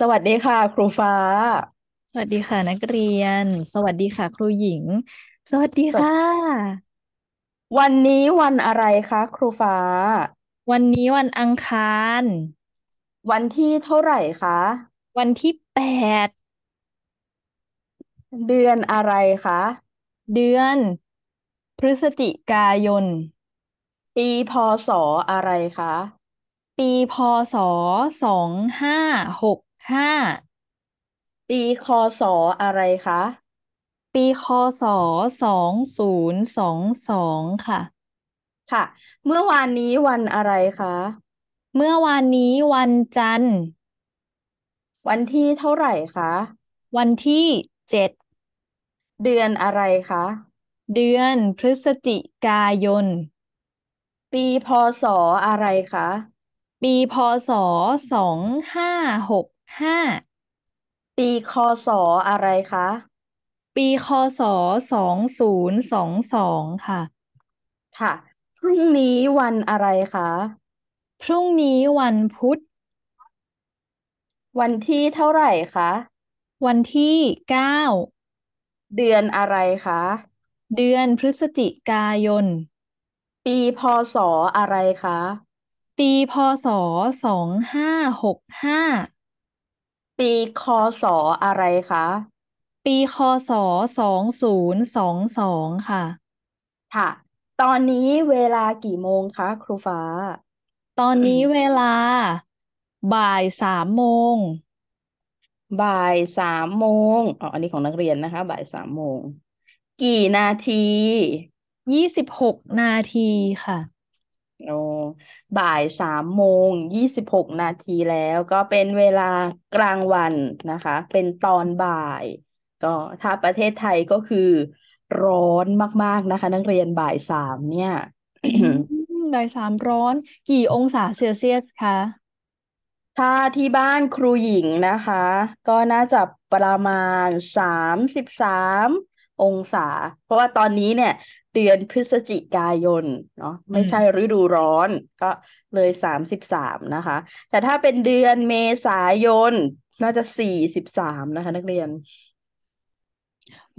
สวัสดีค่ะ ครูฟ้า สวัสดีค่ะ นักเรียน สวัสดีค่ะ ครูหญิง สวัสดีค่ะ วันนี้วันอะไรคะครูฟ้า วันนี้วันอังคาร วันที่เท่าไหร่คะ วันที่แปด เดือนอะไรคะ เดือน พฤศจิกายน ปีพศอะไรคะ ปีพศสองห้าหกห้าปีคอสออะไรคะปีคศสองศูนย์สองสองค่ะ ค่ะ เมื่อวานนี้วันอะไรคะเมื่อวานนี้วันจันทร์วันที่เท่าไหร่คะวันที่เจ็ดเดือนอะไรคะเดือนพฤศจิกายน ปีพศออะไรคะปีพศสองห้าหกห้าปีคอสออะไรคะปีคศสองศูนย์สองสองค่ะค่ะพรุ่งนี้วันอะไรคะพรุ่งนี้วันพุธ วันที่เท่าไหร่คะวันที่เก้าเดือนอะไรคะเดือนพฤศจิกายน ปีพศออะไรคะปีพศสองห้าหกห้าปีคอสออะไรคะปีคศสองศูนย์สองสองค่ะ ค่ะ ตอนนี้เวลากี่โมงคะครูฟ้า ตอนนี้เวลา บ่ายสามโมงบ่ายสามโมงอ๋ออันนี้ของนักเรียนนะคะ บ่ายสามโมงกี่นาทียี่สิบหกนาทีค่ะโอ้งบ่ายสามโมงยี่สิบหกนาทีแล้ว ก็เป็นเวลากลางวันนะคะ เป็นตอนบ่าย ก็ ถ้าประเทศไทยก็คือร้อนมาก ๆนะคะ นักเรียนบ่ายสามเนี่ย บ่ายสามร้อนกี่องศาเซลเซียสคะ ถ้าที่บ้านครูหญิงนะคะ ก็น่าจะประมาณสามสิบสามองศา เพราะว่าตอนนี้เนี่ยเดือนพฤศจิกายนเนาะไม่ใช่ฤดูร้อนก็เลยสามสิบสามนะคะ แต่ถ้าเป็นเดือนเมษายนน่าจะสี่สิบสามนะคะ นักเรียน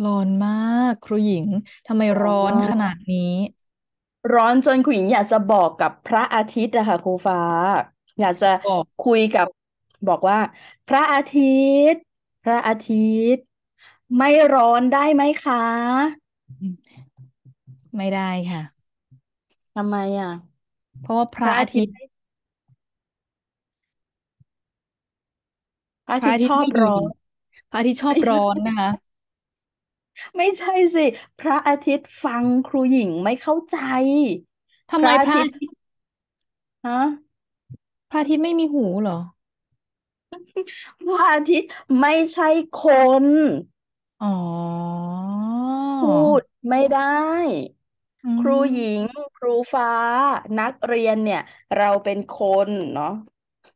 ร้อนมาก ครูหญิงทำไมร้อนขนาดนี้ ร้อนจนครูหญิงอยากจะบอกกับพระอาทิตย์นะคะครูฟ้า อยากจะคุยกับบอกว่า พระอาทิตย์พระอาทิตย์ไม่ร้อนได้ไหมคะไม่ได้ค่ะ ทำไมอ่ะ เพราะว่าพระอาทิตย์พระอาทิรตอาย์ทิชตย์อบไม่ดีร้อน พระอาทิตย์ชอบร้อนนะคะ ไม่ใช่สิ พระอาทิตย์ฟังครูหญิงไม่เข้าใจทำพไมระอาพระทิตย์ทิตย์ฮะ พระอาทิตย์ไม่มีหูเหรอ พระอาทิตย์ไม่ใช่คน อ๋อพูดไม่ได้ครูหญิงครูฟ้านักเรียนเนี่ย เราเป็นคนเนาะ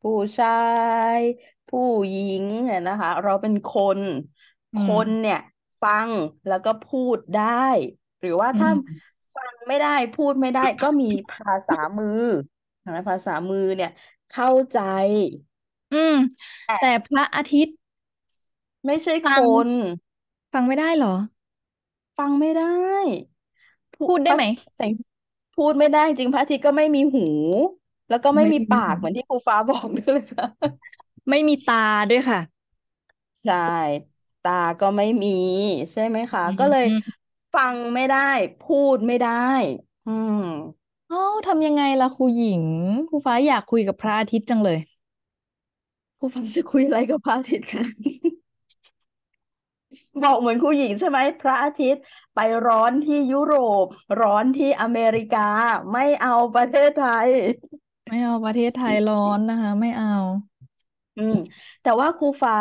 ผู้ชายผู้หญิงเนี่ยนะคะ เราเป็นคน คนเนี่ยฟังแล้วก็พูดได้ หรือว่าถ้าฟังไม่ได้พูดไม่ได้ก็มีภาษามือนะภาษามือเนี่ยเข้าใจ อืมแต่แต่พระอาทิตย์ ไม่ใช่คน ฟังไม่ได้เหรอ ฟังไม่ได้พูดได้ไหมแสงพูดไม่ได้ จริงพระอาทิตย์ก็ไม่มีหู แล้วก็ไม่ไมมีปากเหมือนที่ครูฟ้าบอกด้วยเลยค่ะ ไม่มีตาด้วยค่ะ ใช่ ตาก็ไม่มี ใช่ไหมคะ ก็เลย ฟังไม่ได้ พูดไม่ได้ อืมเอ้าทำยังไงล่ะครูหญิงครูฟ้าอยากคุยกับพระอาทิตย์จังเลย ครูฟังจะคุยอะไรกับพระอาทิตย์คะบอกเหมือนครูหญิงใช่ไหมพระอาทิตย์ไปร้อนที่ยุโรปร้อนที่อเมริกาไม่เอาประเทศไทยไม่เอาประเทศไทยร้อนนะคะ ไม่เอา อืมแต่ว่าครูฟ้า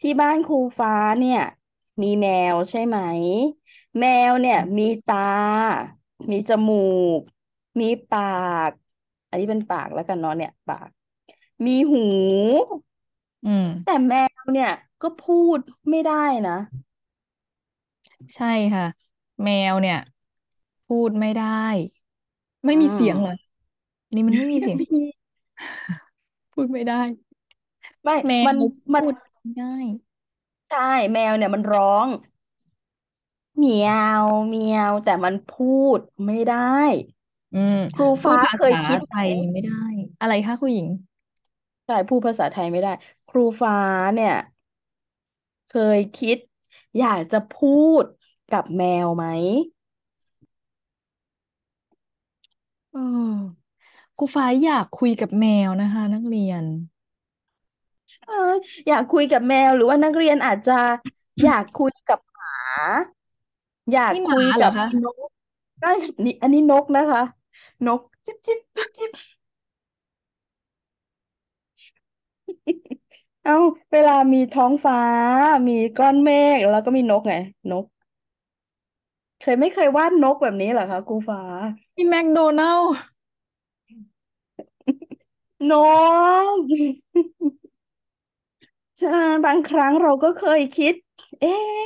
ที่บ้านครูฟ้าเนี่ย มีแมวใช่ไหมแมวเนี่ย มีตา มีจมูก มีปาก อันนี้เป็นปากแล้วกันเนาะเนี่ยปาก มีหูอืมแต่แมวเนี่ยก็พูดไม่ได้นะ ใช่ค่ะแมวเนี่ยพูดไม่ได้ ไม่อมีเสียงเลย นี่มันไม่มีเสียงพี่พูดไม่ได้ไม่แมมันวมัพูดไม่ได้ใช่แมวเนี่ยมันร้องเมียวเมียวแต่มันพูดไม่ได้ อืม ครูพูฟ้าภาเคยาคิดไไหมยไม่ได้อะไรคะคุณหญิงใช่พูดภาษาไทยไม่ได้ ครูฟ้าเนี่ย เคยคิดอยากจะพูดกับแมวไหมเออครูฟ้าอยากคุยกับแมวนะคะนักเรียนออยากคุยกับแมวหรือว่านักเรียนอาจจะอยากคุยกับหมา อยากี่หคุายเหรกัอบคะนกก็นีอันนี้นกนะคะ นกจิ๊บจิ๊บจิ๊บจิ๊บเอ้าเวลามีท้องฟ้า มีก้อนเมฆแล้วก็มีนกไง นก เคยไม่เคยวาดนกแบบนี้เหรอคะครูฟ้าพี่แมคโดนัลนกใช่บางครั้งเราก็เคยคิด เอ๊ะ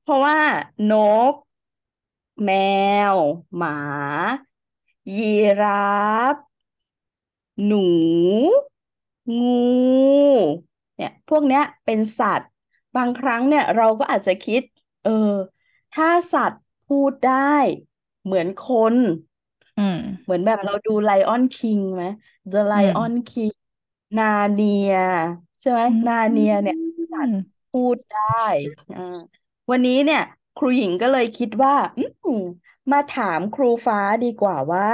เพราะว่า นก แมว หมา ยีราฟหนูงู เนี่ย พวกเนี้ยเป็นสัตว์ บางครั้งเนี่ยเราก็อาจจะคิด เออ ถ้าสัตว์พูดได้ เหมือนคนอืมเหมือนแบบเราดูไลออนคิงไหม The อืม Lion King นาเนียใช่ไหมอืนาเนียเนี่ย สัตว์พูดได้อ่าวันนี้เนี่ย ครูหญิงก็เลยคิดว่าอืมมาถามครูฟ้าดีกว่าว่า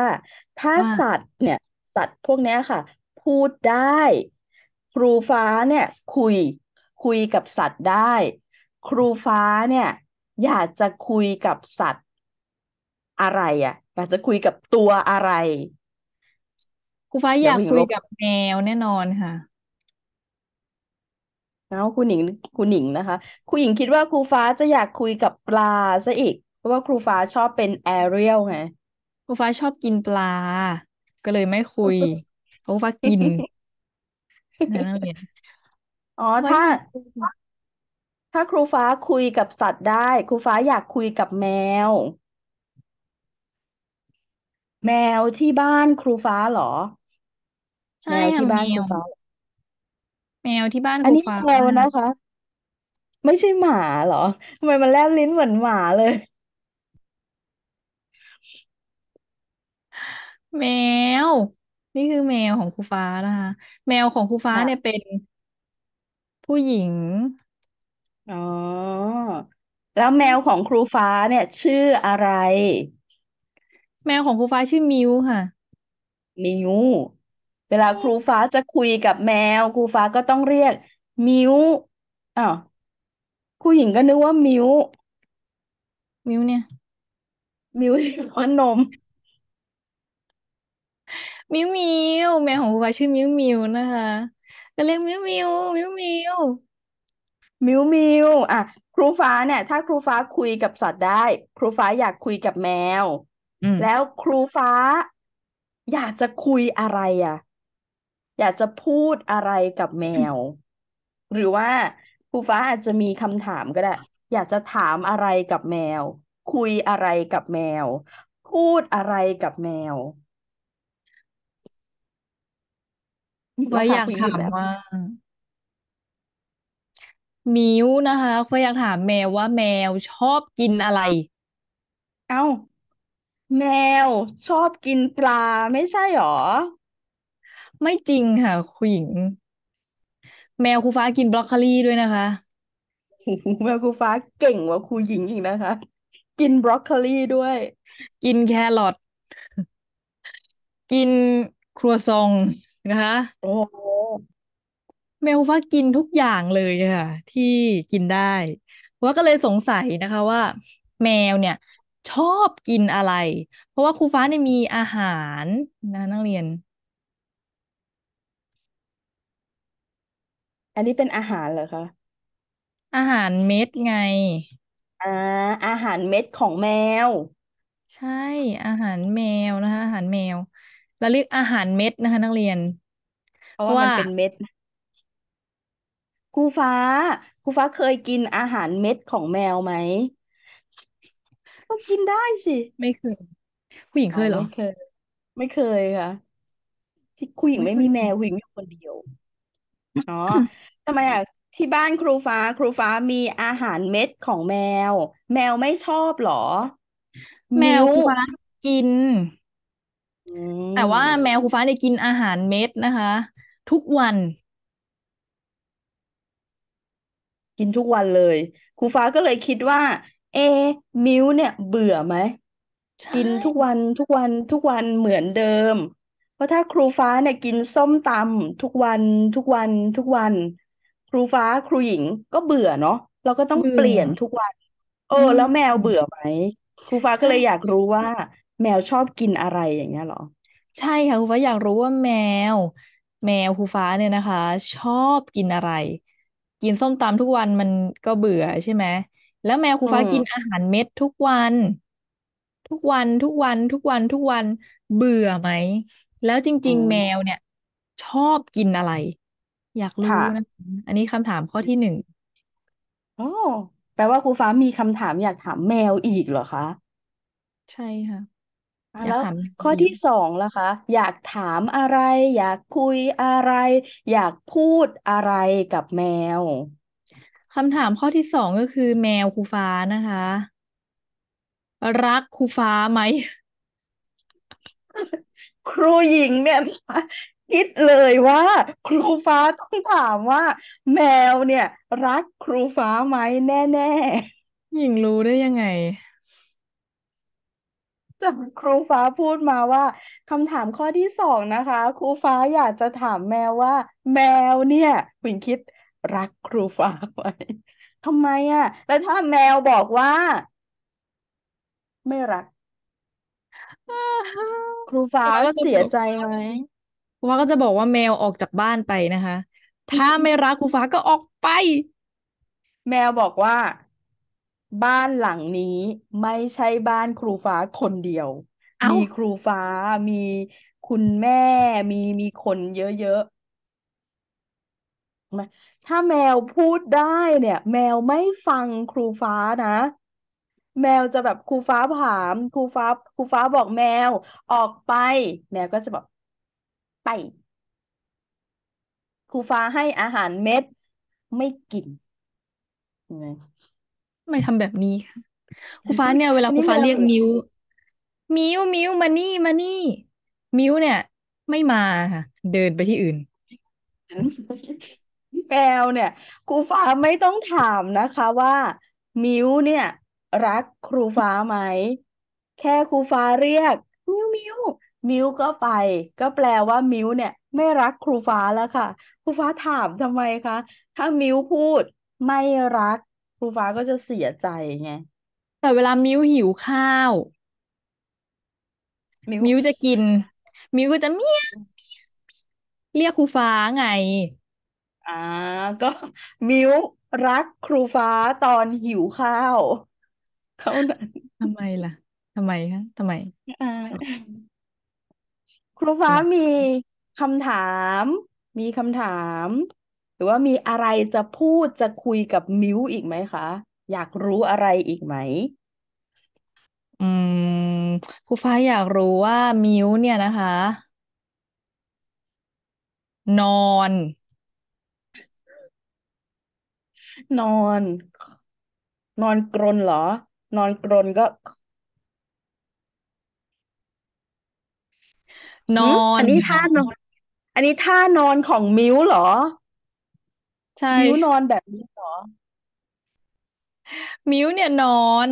ถ้าว่าสัตว์เนี่ย สัตว์พวกนี้ค่ะพูดได้ ครูฟ้าเนี่ย คุยคุยกับสัตว์ได้ ครูฟ้าเนี่ย อยากจะคุยกับสัตว์อะไรอะ่ะ อยากจะคุยกับตัวอะไร ครูฟ้าอยากคุยกับแมวแน่นอนค่ะแล้วคุณหนิงคุณหนิงนะคะคุณหญิงคิดว่า ครูฟ้าจะอยากคุยกับปลาซะอีก เพราะว่าครูฟ้าชอบเป็นแอเรียลไงครูฟ้าชอบกินปลา ก็เลยไม่คุยเพราะว่ากินนนัเรีอ๋อถ้า ถ้าครูฟ้าคุยกับสัตว์ได้ ครูฟ้าอยากคุยกับแมว แมวที่บ้านครูฟ้าเหรอใชแมวค่ะที่บ้านครูวฟ้า แมวที่บ้านอัคนรูนี้ฟ้าแมวนะคะไม่ใช่หมาเหรอทำไมมันแลบลิ้นเหมือนหมาเลย แมวนี่คือแมวของครูฟ้านะคะแมวของครูฟ้าเนี่ยเป็น ผู้หญิงอ๋อแล้วแมวของครูฟ้าเนี่ย ชื่ออะไร แมวของครูฟ้าชื่อมิวค่ะมิวเวลาครูฟ้าจะคุยกับแมว ครูฟ้าก็ต้องเรียก มิวอ้าวครูหญิงก็นึกว่ามิวมิวเนี่ยมิว่ิว่านมมิวมิวแมวของคุณวาชื่อมิวมิวนะคะก็เรียกมิวมิวมิวมิวมิวมิวอ่ะ ครูฟ้าเนี่ย ถ้าครูฟ้าคุยกับสัตว์ได้ ครูฟ้าอยากคุยกับแมวมแล้วครูฟ้า อยากจะคุยอะไรอ่ะ อยากจะพูดอะไรกับแมว หรือว่าครูฟ้าอาจจะมีคำถามก็ได้อยากจะถามอะไรกับแมว คุยอะไรกับแมว พูดอะไรกับแมวไว้ราอยากยถาอมว่ามิ้วนะคะเคยอยากถามแมวว่าแมวชอบกินอะไร เอ้า แมวชอบกินปลาไม่ใช่หรอไม่จริงค่ะคุณหญิง แมวคุณฟ้ากินบรอกโคลีด้วยนะคะโอ้โหแมวครูฟ้าเก่งกว่าครูหญิงอีกนะคะ กินบรอกโคลีด้วย กินแครอทกินครัวซองนะคะโอ้โหมวว่ากินทุกอย่างเลยค่ะที่กินได้ว่าก็เลยสงสัยนะคะว่าแมวเนี่ย ชอบกินอะไร เพราะว่าครูฟ้าเนี่ยมีอาหารนะนักเรียน อันนี้เป็นอาหารเหรอคะอาหารเม็ดไงอ่าอาหารเม็ดของแมว ใช่อาหารแมวนะคะ อาหารแมวเราเรียกอาหารเม็ดนะคะ นักเรียน เพราะว่าว่ามันเป็นเม็ดครูฟ้า ครูฟ้าเคยกินอาหารเม็ดของแมวไหมก็กินได้สิไม่เคยผู้หญิงอเคยเหรอไม่เคยไม่เคยค่ะที่ครูหญิงไม่ไม่มีแมวครูหญิงอยู่คนเดียวอ๋อทำไมอ่ะ ที่บ้านครูฟ้าครูฟ้ามีอาหารเม็ดของแมว แมวไม่ชอบหรอ แมิ้ววครูฟ้ากินแต่ว่าแมวครูฟ้าเนี่ยกินอาหารเม็ดนะคะ ทุกวัน กินทุกวันเลย ครูฟ้าก็เลยคิดว่า เอมิ้วเนี่ยเบื่อไหมใชกินทุกวันทุกวันทุกวันเหมือนเดิม เพราะถ้าครูฟ้าเนี่ยกินส้มตำทุกวันทุกวันทุกวัน ครูฟ้าครูหญิงก็เบื่อเนาะเราก็ต้องเปลี่ยนทุกวัน เออแล้วแมวเบื่อไหมครูฟ้าก็เลยอยากรู้ว่าแมวชอบกินอะไรอย่างเงี้ยหรอ ใช่ค่ะคุณฟ้าอยากรู้ว่าแมว แมวคุณฟ้าเนี่ยนะคะ ชอบกินอะไร กินส้มตำทุกวันมันก็เบื่อ ใช่ไหมแล้วแมวคุณฟ้ากินอาหารเม็ดทุกวัน ทุกวันทุกวันทุกวันทุกวันเบื่อไหมแล้วจริง ๆ แมวเนี่ย ชอบกินอะไร อยากรู้ะนะอันนี้คำถามข้อที่หนึ่งอ๋อแปลว่าครูฟ้ามีคำถามอยากถามแมวอีกเหรอคะใช่ค่ะอ่ะอยาแล้กวถามอะไรข้อทีอที่สองล่ะคะ อยากถามอะไร อยากคุยอะไร อยากพูดอะไรกับแมวคำถามข้อที่สองก็คือแมวคูฟ้านะคะ รักคูฟ้าไหม ครูหญิงเนี่ย คิดเลยว่า ครูฟ้าต้องถามว่า แมวเนี่ย รักครูฟ้าไหมแน่หญิงรู้ได้ยังไงจากครูฟ้าพูดมาว่าคำถามข้อที่สองนะคะ ครูฟ้าอยากจะถามแมวว่า แมวเนี่ยวิงคิด รักครูฟ้าไหมทำไมอ่ะ แล้วถ้าแมวบอกว่า ไม่รักครูฟ้าก็เสียใจไหมครูฟ้าก็จะบอกว่าแมวออกจากบ้านไปนะคะ ถ้าไม่รักครูฟ้าก็ออกไป แมวบอกว่าบ้านหลังนี้ไม่ใช่บ้านครูฟ้าคนเดียวเอามีครูฟ้า มีคุณแม่ มีมีคนเยอะๆมถ้าแมวพูดได้เนี่ย แมวไม่ฟังครูฟ้านะ แมวจะแบบครูฟ้าถาม ครูฟ้า ครูฟ้าบอกแมวออกไป แมวก็จะบอกไป ครูฟ้าให้อาหารเม็ดไม่กินนไงไมทำแบบนี้ค่ะ ครูฟ้าเนี่ยเวลาครูฟ้าเรียกมิวมิวมิวมานี่มานี่ มิวเนี่ย ไม่มาค่ะ เดินไปที่อื่น แปลเนี่ย ครูฟ้าไม่ต้องถามนะคะ ว่ามิวเนี่ย รักครูฟ้าไหมแค่ครูฟ้าเรียกมิวมิวมิวก็ไป ก็แปลว่ามิวเนี่ย ไม่รักครูฟ้าแล้วค่ะ ครูฟ้าถามทำไมคะ ถ้ามิวพูดไม่รักครูฟ้าก็จะเสียใจไง แต่เวลามิ้วหิวข้าว มิวมิ้วจะกิน มิ้วก็จะเมี้ยว เรียกครูฟ้าไง อ่าก็มิวรักครูฟ้าตอนหิวข้าว เท่านั้นทำไมล่ะ ทำไมฮะทำไม ครูฟ้ามีคำถาม มีคำถามรือว่ามีอะไรจะพูดจะคุยกับมิวอีกไหมคะ อยากรู้อะไรอีกไหม อืม ครูฟ้าอยากรู้ว่ามิวเนี่ยนะคะ นอน นอน นอนกรนเหรอ นอนกรนก็ นอน อันนนี้ท่านอน อันนี้ท่านอนของมิวเหรอใช่มิ้วนอนแบบนี้เหรอ มิ้วเนี่ยนอน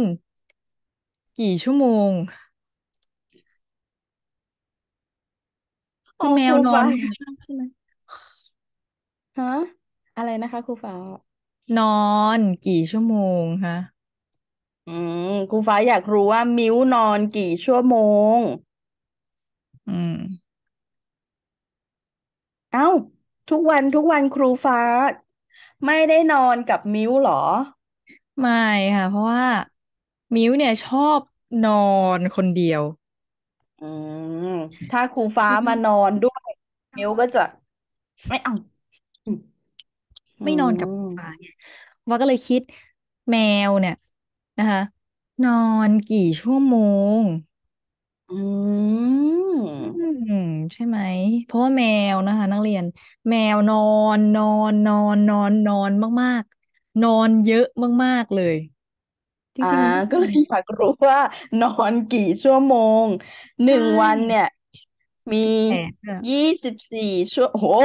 กี่ชั่วโมงคือแมครูวนอ้าน่ใช่ไหมฮะ อะไรนะคะ ครูฟ้า นอนกี่ชั่วโมงคะอืม ครูฟ้าอยากรู้ว่า มิ้วนอนกี่ชั่วโมง อืม เอ้า ทุกวันทุกวันครูฟ้าไม่ได้นอนกับมิ้วหรอไม่ค่ะเพราะว่ามิ้วเนี่ยชอบนอนคนเดียว อืมถ้าครูฟ้ามานอนด้วยมิ้วก็จะไม่เอาไม่นอนกับูฟ้าไงว่าก็เลยคิดแมวเนี่ยนะคะนอนกี่ชั่วโมง อืมใช่ไหม เพราะว่าแมวนะคะ นักเรียน แมวนอนนอนนอนนอน นอนมากๆ นอนเยอะมาก ๆ เลยจอ่าริงก็เลยอยากรู้ว่า นอนกี่ชั่วโมง หนึ่งวันเนี่ย มีิยี่สิบสี่ชั่วโอ้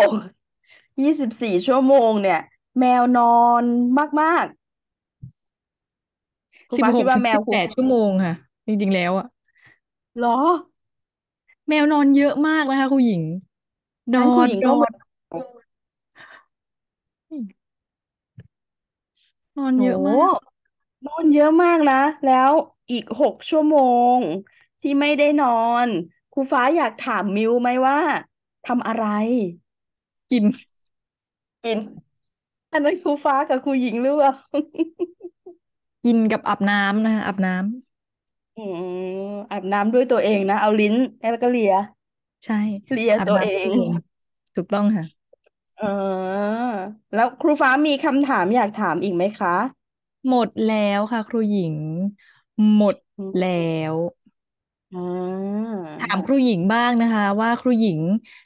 ยี่สิบสี่ชั่วโมง เนี่ย แมวนอนมากๆสิบาหคิกดว่าถึงแมวสิบแปดชั่วโมงค่ะ จริงๆ แล้วอะหรอแมวนอนเยอะมากนะคะคุณหญิง นองั้นคุณนหญิงนอตอนนอนโหเยอะมากนอนเยอะมากนะแล้วอีกหกชั่วโมง ที่ไม่ได้นอนครูฟ้าอยากถามมิวไหมว่าทำอะไร กินกินอันนั้นครูฟ้ากับครูหญิงหรือเปล่ากินกับอาบน้ำนะคะอาบน้ำอืมอาบน้ำด้วยตัวเองนะ เอาลิ้นแล้วก็เลีย ใช่เลียอาบตัวเอน้ำตัวงเอง ถูกต้องค่ะ เออแล้วครูฟ้ามีคำถามอยากถามอีกไหมคะ หมดแล้วค่ะครูหญิง หมดแล้วอ่าถามครูหญิงบ้างนะคะว่าครูหญิง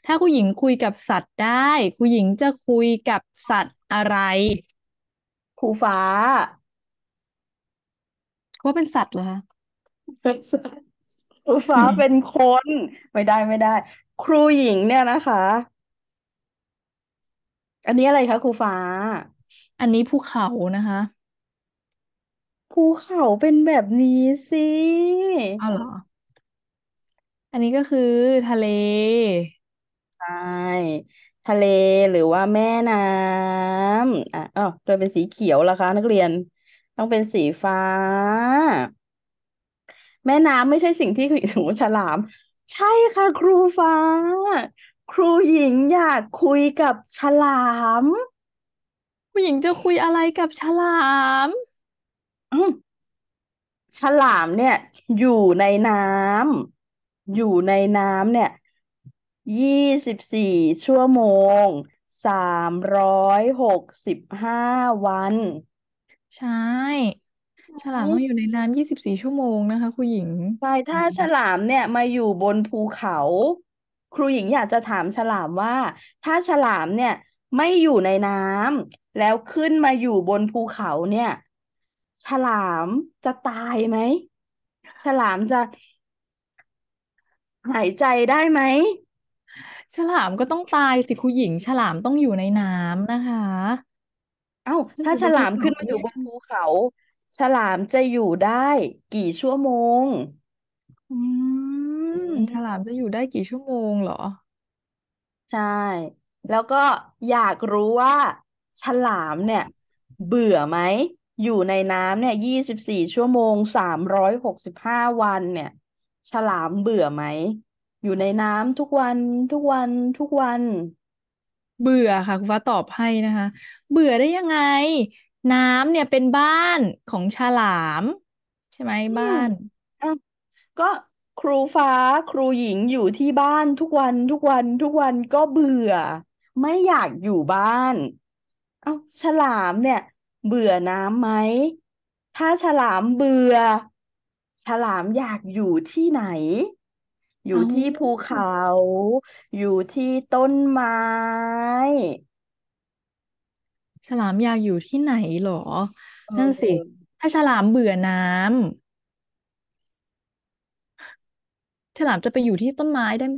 ถ้าครูหญิงคุยกับสัตว์ได้ ครูหญิงจะคุยกับสัตว์อะไร ครูฟ้าว่าเป็นสัตว์เหรอคะอุฟ้าเป็นคนไม่ได้ไม่ได้ ครูหญิงเนี่ยนะคะ อันนี้อะไรคะครูฟ้า อันนี้ภูเขานะคะ ภูเขาเป็นแบบนี้สิอ้าวเหรออันนี้ก็คือทะเลใช่ทะเลหรือว่าแม่น้ำอ่ะอ๋อวจะเป็นสีเขียวล่ะคะ นักเรียนต้องเป็นสีฟ้าแม่น้ำไม่ใช่สิ่งที่หญิงสูฉลาม ใช่ค่ะครูฟ้า ครูหญิงอยากคุยกับฉลามครูหญิงจะคุยอะไรกับฉลามมฉลามเนี่ย อยู่ในน้ำอยู่ในน้ำเนี่ยยี่สิบสี่ชั่วโมงสามร้อยหกสิบห้าวัน ใช่ฉลามต้องอยู่ในน้ำยี่สิบสี่ชั่วโมงนะคะคุณหญิงใช่ถ้าฉลามเนี่ยมาอยู่บนภูเขา ครูหญิงอยากจะถามฉลามว่า ถ้าฉลามเนี่ยไม่อยู่ในน้ำแล้วขึ้นมาอยู่บนภูเขาเนี่ย ฉลามจะตายไหมฉลามจะหายใจได้ไหมฉลามก็ต้องตายสิครูหญิง ฉลามต้องอยู่ในน้ำนะคะเอ้าถ้าฉลามขึ้นมาอยู่บนภูเขาฉลามจะอยู่ได้ กี่ชั่วโมง อืม ฉลามจะอยู่ได้กี่ชั่วโมงเหรอ ใช่ แล้วก็อยากรู้ว่า ฉลามเนี่ย เบื่อไหม อยู่ในน้ำเนี่ยยี่สิบสี่ชั่วโมงสามร้อยหกสิบห้าวัน เนี่ย ฉลามเบื่อไหม อยู่ในน้ำทุกวันทุกวัน ทุกวัน เบื่อค่ะคุณฟ้าตอบให้นะคะ เบื่อได้ยังไงน้ำเนี่ยเป็นบ้านของฉลาม ใช่ไหมบ้านอ่ะก็ครูฟ้าครูหญิงอยู่ที่บ้านทุกวัน ทุกวันทุกวันก็เบื่อ ไม่อยากอยู่บ้านเอาฉลามเนี่ยเบื่อน้ำไหมถ้าฉลามเบื่อ ฉลามอยากอยู่ที่ไหน อยู่ที่ภูเขาอยู่ที่ต้นไม้ฉลามอยากอยู่ที่ไหนหรอ นั่นสิ ถ้าฉลามเบื่อน้ำฉลามจะไปอยู่ที่ต้นไม้ได้ไหม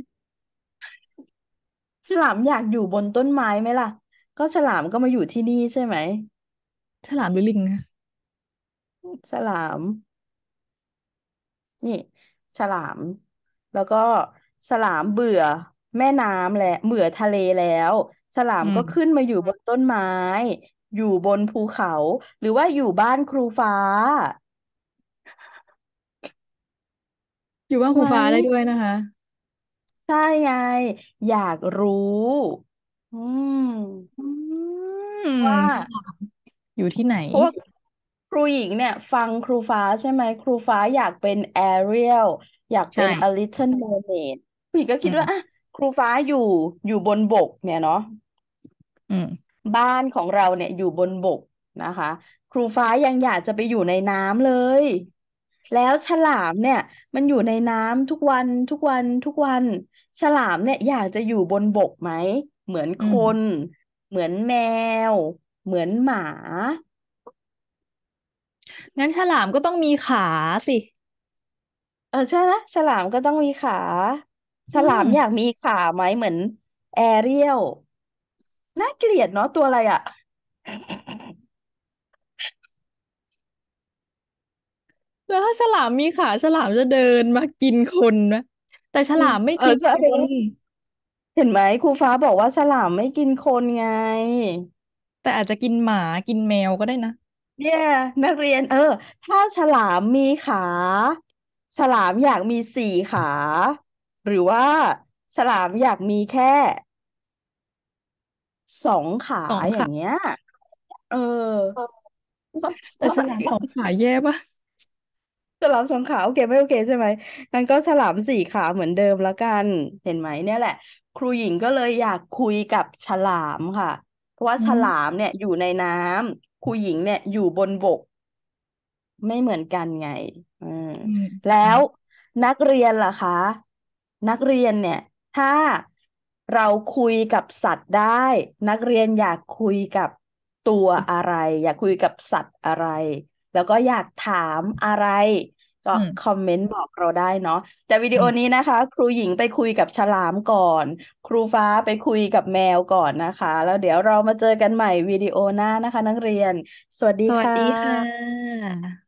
ฉลามอยากอยู่บนต้นไม้ไหมล่ะ ก็ฉลามก็มาอยู่ที่นี่ใช่ไหม ฉลามหรือลิงอะฉลาม นี่ ฉลาม แล้วก็ ฉลามเบื่อแม่น้ำและเบื่อทะเลแล้วฉลามก็ขึ้นมาอยู่บนต้นไม้ อยู่บนภูเขา หรือว่าอยู่บ้านครูฟ้า อยู่บ้านครูฟ้าได้ด้วยนะคะ ใช่ไง อยากรู้ อืมว่าอยู่ที่ไหน ครูหญิงเนี่ย ฟังครูฟ้าใช่ไหม ครูฟ้าอยากเป็นแอเรียล อยากเป็นอลิ t เทิ e ลเมอร์เมดผู้หญิงก็คิดว่าอ่ะครูฟ้าอยู่อยู่บนบกเนี่ยเนาะบ้านของเราเนี่ยอยู่บนบกนะคะ ครูฟ้ายังอยากจะไปอยู่ในน้ำเลย แล้วฉลามเนี่ย มันอยู่ในน้ำทุกวัน ทุกวันทุกวัน ฉลามเนี่ยอยากจะอยู่บนบกไหม เหมือนคน เหมือนแมว เหมือนหมางั้นฉลามก็ต้องมีขาสิ เออใช่นะฉลามก็ต้องมีขาฉอืลามมอยากมีขาไหม เหมือน แอเรียลน่าเกลียดเนาะตัวอะไรอ่ะแล้วถ้าฉลามมีขาฉลามจะเดินมากินคนนะแต่ฉลามไม่เออกินใช่คนเห็นไหมครูฟ้าบอกว่าฉลามไม่กินคนไง แต่อาจจะกินหมากินแมวก็ได้นะเนี่ยนักเรียน เออ ถ้าฉลามมีขา ฉลามอยากมีสี่ขาหรือว่าฉลามอยากมีแค่สองขาองอย่าขางเงี้ยเออแต่ฉลามสองขาแย่ป่ะฉลามสองขาโอเคไม่โอเค ใช่ไหมงั้นก็ฉลามสี่ขาเหมือนเดิมแล้วกันเห็นไหมเนี่ยแหละครูหญิงก็เลยอยากคุยกับฉลามค่ะเพราะว่าฉลามเนี่ย อยู่ในน้ำครูหญิงเนี่ย อยู่บนบก ไม่เหมือนกันไง อืมแล้วนักเรียนล่ะคะนักเรียนเนี่ย ถ้าเราคุยกับสัตว์ได้ นักเรียนอยากคุยกับตัวอะไร อยากคุยกับสัตว์อะไร แล้วก็อยากถามอะไร ก็คอมเมนต์บอกเราได้เนาะแต่วิดีโอนี้นะคะ ครูหญิงไปคุยกับฉลามก่อน ครูฟ้าไปคุยกับแมวก่อนนะคะ แล้วเดี๋ยวเรามาเจอกันใหม่วิดีโอหน้านะคะ นักเรียน สวัสดีค่ะสวัสดีค่ะ